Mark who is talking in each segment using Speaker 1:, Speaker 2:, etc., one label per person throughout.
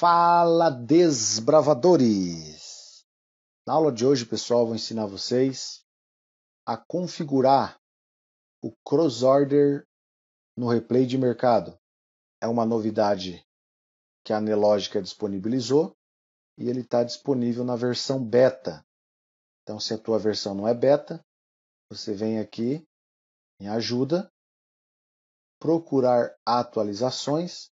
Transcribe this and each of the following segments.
Speaker 1: Fala desbravadores! Na aula de hoje, pessoal, vou ensinar vocês a configurar o cross order no replay de mercado. É uma novidade que a Nelogica disponibilizou e ele está disponível na versão beta. Então, se a tua versão não é beta, você vem aqui em ajuda, procurar atualizações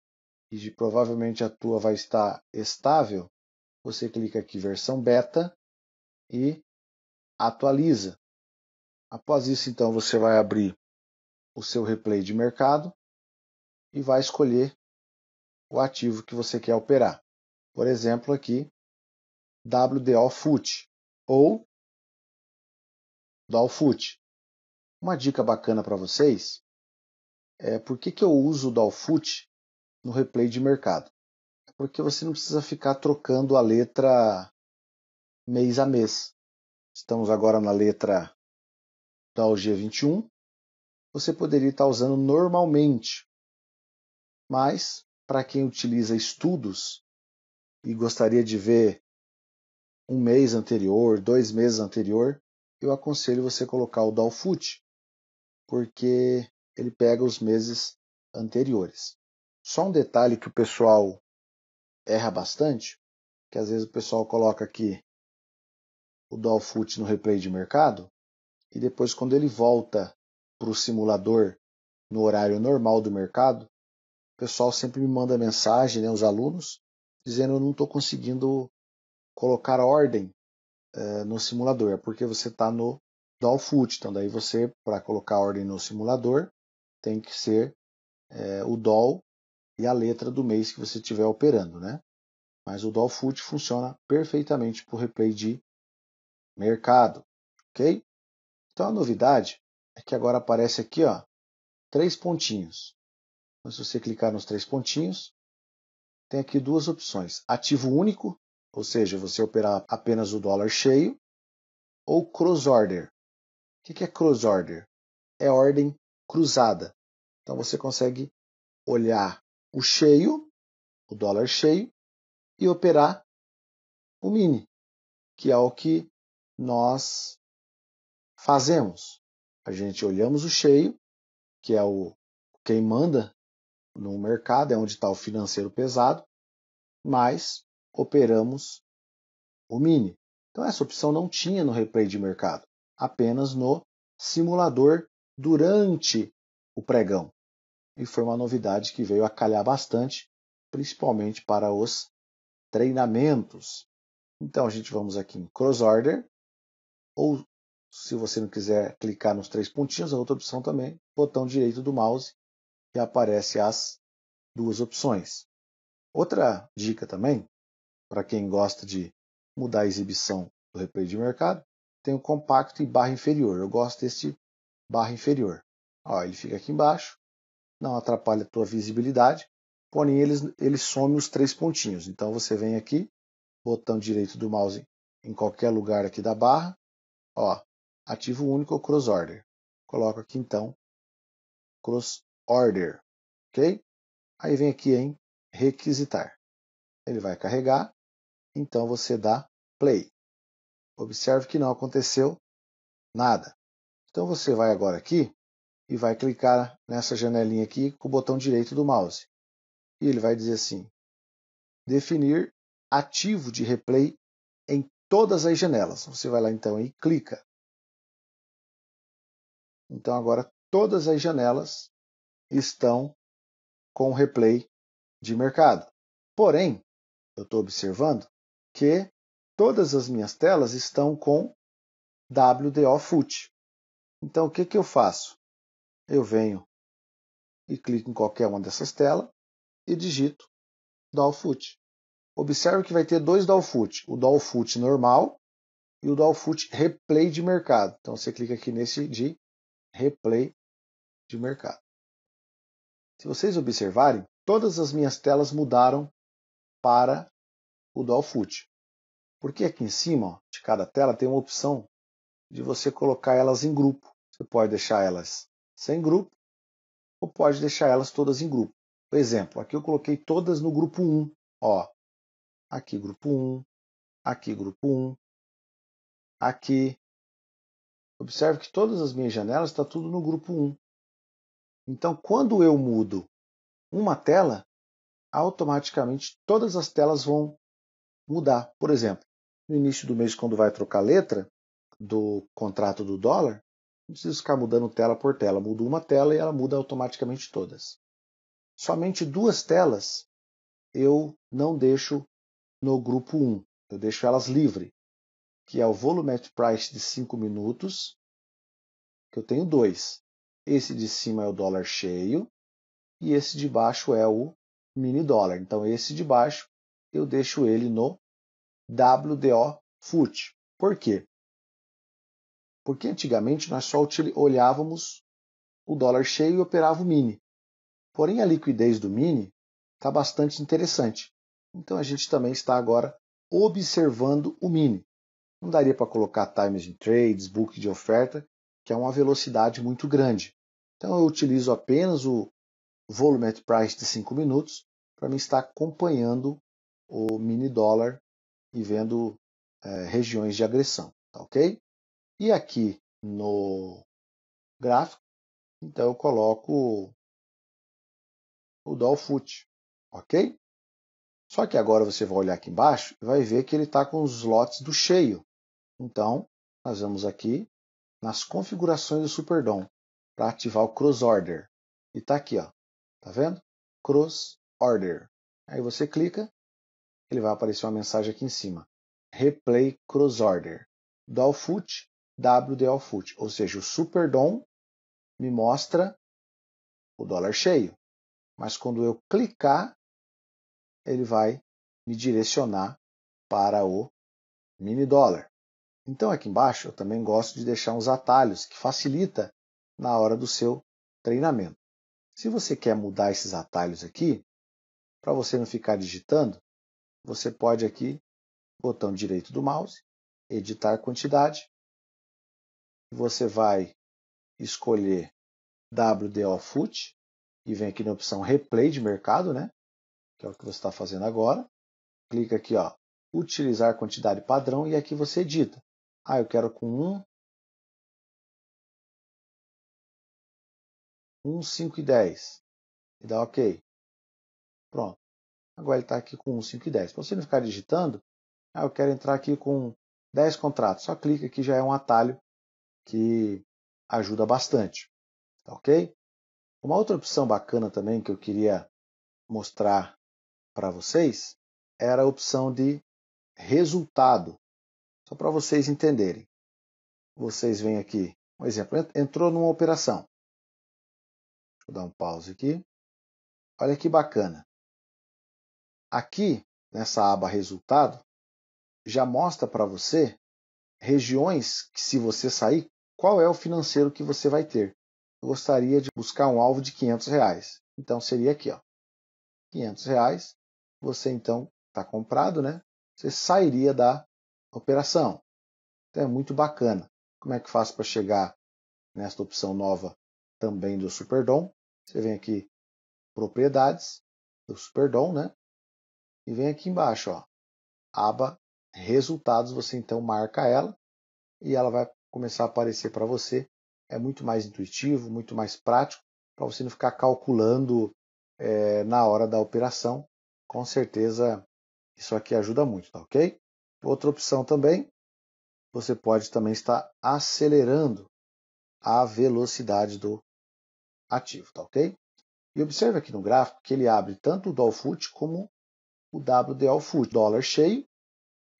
Speaker 1: e de, provavelmente a tua vai estar estável, você clica aqui versão beta e atualiza. Após isso, então, você vai abrir o seu replay de mercado e vai escolher o ativo que você quer operar. Por exemplo, aqui WDO FUT ou Dalfut. Uma dica bacana para vocês é por que, que eu uso o DolFoot no replay de mercado. É porque você não precisa ficar trocando a letra mês a mês. Estamos agora na letra da OG21. Você poderia estar usando normalmente. Mas, para quem utiliza estudos e gostaria de ver um mês anterior, dois meses anterior, eu aconselho você colocar o Dow Foot, porque ele pega os meses anteriores. Só um detalhe que o pessoal erra bastante, que às vezes o pessoal coloca aqui o Dual Foot no replay de mercado, e depois quando ele volta para o simulador no horário normal do mercado, o pessoal sempre me manda mensagem, né, os alunos, dizendo eu não estou conseguindo colocar ordem uh, no simulador, é porque você está no Dual Foot, então daí você, para colocar ordem no simulador, tem que ser eh, o Dual e a letra do mês que você estiver operando, né? Mas o Dolfoot funciona perfeitamente para o replay de mercado, ok? Então a novidade é que agora aparece aqui, ó, três pontinhos. Então, se você clicar nos três pontinhos, tem aqui duas opções: ativo único, ou seja, você operar apenas o dólar cheio, ou cross order. O que é cross order? É ordem cruzada. Então você consegue olhar o cheio, o dólar cheio, e operar o mini, que é o que nós fazemos. A gente olhamos o cheio, que é o quem manda no mercado, é onde está o financeiro pesado, mas operamos o mini. Então essa opção não tinha no replay de mercado, apenas no simulador durante o pregão e foi uma novidade que veio a calhar bastante, principalmente para os treinamentos. Então a gente vamos aqui em cross order, ou se você não quiser clicar nos três pontinhos, a outra opção também, botão direito do mouse, que aparece as duas opções. Outra dica também, para quem gosta de mudar a exibição do replay de mercado, tem o compacto e barra inferior. Eu gosto desse barra inferior. Ó, ele fica aqui embaixo, não atrapalha a tua visibilidade, porém eles, ele some os três pontinhos. Então você vem aqui, botão direito do mouse em qualquer lugar aqui da barra, ó, ativo único cross order. Coloco aqui então cross order, ok? Aí vem aqui em requisitar. Ele vai carregar, então você dá play. Observe que não aconteceu nada. Então você vai agora aqui e vai clicar nessa janelinha aqui com o botão direito do mouse. E ele vai dizer assim: definir ativo de replay em todas as janelas. Você vai lá então e clica. Então agora todas as janelas estão com replay de mercado. Porém, eu estou observando que todas as minhas telas estão com WDO Foot. Então o que, que eu faço? eu venho e clico em qualquer uma dessas telas e digito Dollfoot. Observe que vai ter dois Dollfoot, o Dollfoot normal e o Dollfoot Replay de mercado. Então você clica aqui nesse de Replay de mercado. Se vocês observarem, todas as minhas telas mudaram para o Dollfoot. Porque aqui em cima ó, de cada tela tem uma opção de você colocar elas em grupo. Você pode deixar elas sem grupo, ou pode deixar elas todas em grupo. Por exemplo, aqui eu coloquei todas no grupo 1. Ó, aqui grupo 1, aqui grupo 1, aqui. Observe que todas as minhas janelas está tudo no grupo 1. Então, quando eu mudo uma tela, automaticamente todas as telas vão mudar. Por exemplo, no início do mês, quando vai trocar a letra do contrato do dólar, não preciso ficar mudando tela por tela. Mudo uma tela e ela muda automaticamente todas. Somente duas telas eu não deixo no grupo 1. Eu deixo elas livre, que é o Volumet Price de 5 minutos, que eu tenho dois. Esse de cima é o dólar cheio e esse de baixo é o mini dólar. Então esse de baixo eu deixo ele no WDO Foot. Por quê? Porque antigamente nós só olhávamos o dólar cheio e operava o mini. Porém, a liquidez do mini está bastante interessante. Então, a gente também está agora observando o mini. Não daria para colocar times in trades, book de oferta, que é uma velocidade muito grande. Então, eu utilizo apenas o volume at price de 5 minutos para me estar acompanhando o mini dólar e vendo é, regiões de agressão, tá ok? E aqui no gráfico, então eu coloco o doll foot, ok? Só que agora você vai olhar aqui embaixo e vai ver que ele está com os slots do cheio. Então, nós vamos aqui nas configurações do Superdom para ativar o cross order. E está aqui, ó, tá vendo? Cross order. Aí você clica, ele vai aparecer uma mensagem aqui em cima. Replay cross order. Doll foot WDO Foot, ou seja, o Superdom me mostra o dólar cheio, mas quando eu clicar, ele vai me direcionar para o mini dólar. Então aqui embaixo eu também gosto de deixar uns atalhos que facilita na hora do seu treinamento. Se você quer mudar esses atalhos aqui, para você não ficar digitando, você pode aqui, botão direito do mouse, editar quantidade, você vai escolher WDO Foot e vem aqui na opção Replay de mercado, né? Que é o que você está fazendo agora. Clica aqui, ó, utilizar quantidade padrão e aqui você edita. Ah, eu quero com 1, um, 1, 5 e 10. E dá OK. Pronto. Agora ele está aqui com 1, 5 e 10. Para você não ficar digitando, ah, eu quero entrar aqui com 10 contratos. Só clica aqui, já é um atalho que ajuda bastante, tá ok? Uma outra opção bacana também que eu queria mostrar para vocês era a opção de resultado, só para vocês entenderem. Vocês vêm aqui, um exemplo, entrou numa operação. Deixa eu dar um pause aqui. Olha que bacana. Aqui, nessa aba resultado, já mostra para você regiões que se você sair qual é o financeiro que você vai ter. Eu gostaria de buscar um alvo de 500 reais. Então seria aqui, ó, 500 reais. Você então está comprado, né? Você sairia da operação. Então é muito bacana. Como é que faço para chegar nesta opção nova também do Superdom? Você vem aqui propriedades do Superdom, né? E vem aqui embaixo, ó, aba resultados. Você então marca ela e ela vai começar a aparecer para você. É muito mais intuitivo, muito mais prático, para você não ficar calculando é, na hora da operação. Com certeza isso aqui ajuda muito, tá ok? Outra opção também, você pode também estar acelerando a velocidade do ativo, tá ok? E observe aqui no gráfico que ele abre tanto o Dow como o WDL dólar cheio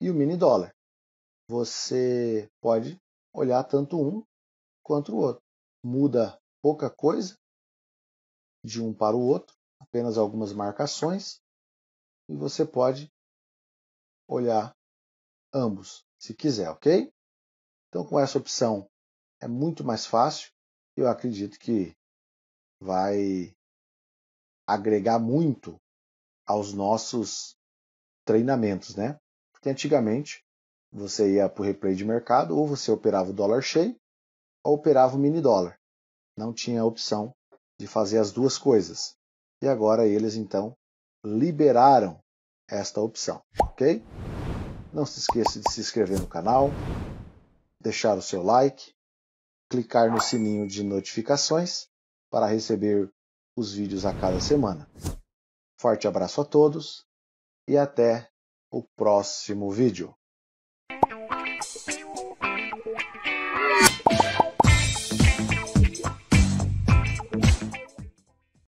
Speaker 1: e o mini dólar. Você pode olhar tanto um quanto o outro. Muda pouca coisa de um para o outro, apenas algumas marcações, e você pode olhar ambos, se quiser, ok? Então, com essa opção é muito mais fácil. Eu acredito que vai agregar muito aos nossos treinamentos, né? Porque antigamente você ia para o replay de mercado, ou você operava o dólar cheio, ou operava o mini dólar. Não tinha a opção de fazer as duas coisas. E agora eles então liberaram esta opção, ok? Não se esqueça de se inscrever no canal, deixar o seu like, clicar no sininho de notificações para receber os vídeos a cada semana. Forte abraço a todos e até o próximo vídeo. Thank you.